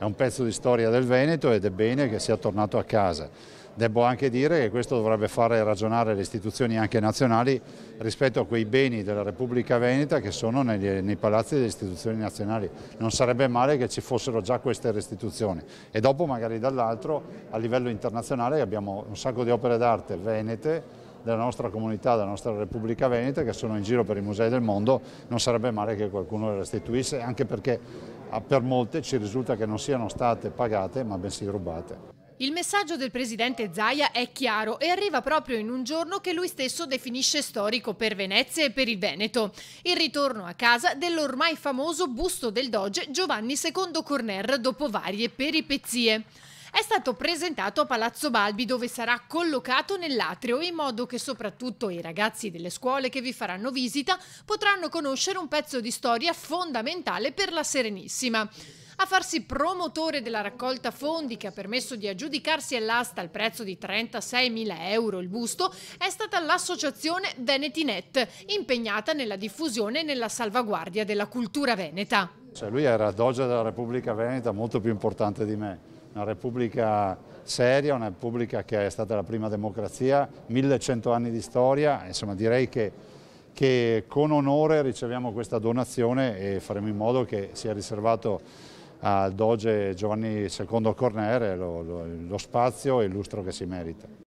È un pezzo di storia del Veneto ed è bene che sia tornato a casa. Devo anche dire che questo dovrebbe fare ragionare le istituzioni anche nazionali rispetto a quei beni della Repubblica Veneta che sono nei, nei palazzi delle istituzioni nazionali. Non sarebbe male che ci fossero già queste restituzioni e dopo magari dall'altro a livello internazionale abbiamo un sacco di opere d'arte venete della nostra comunità, della nostra Repubblica Veneta che sono in giro per i musei del mondo, non sarebbe male che qualcuno le restituisse anche perché Ah, per molte ci risulta che non siano state pagate ma bensì rubate. Il messaggio del presidente Zaia è chiaro e arriva proprio in un giorno che lui stesso definisce storico per Venezia e per il Veneto. Il ritorno a casa dell'ormai famoso busto del doge Giovanni II Corner dopo varie peripezie è stato presentato a Palazzo Balbi dove sarà collocato nell'atrio in modo che soprattutto i ragazzi delle scuole che vi faranno visita potranno conoscere un pezzo di storia fondamentale per la Serenissima. A farsi promotore della raccolta fondi che ha permesso di aggiudicarsi all'asta al prezzo di 36.000 euro il busto è stata l'associazione Venetinet, impegnata nella diffusione e nella salvaguardia della cultura veneta. Cioè lui era doge della Repubblica Veneta, molto più importante di me una repubblica seria, una repubblica che è stata la prima democrazia, 1100 anni di storia, insomma direi che, che con onore riceviamo questa donazione e faremo in modo che sia riservato al doge Giovanni II Cornere lo, lo, lo spazio e il lustro che si merita.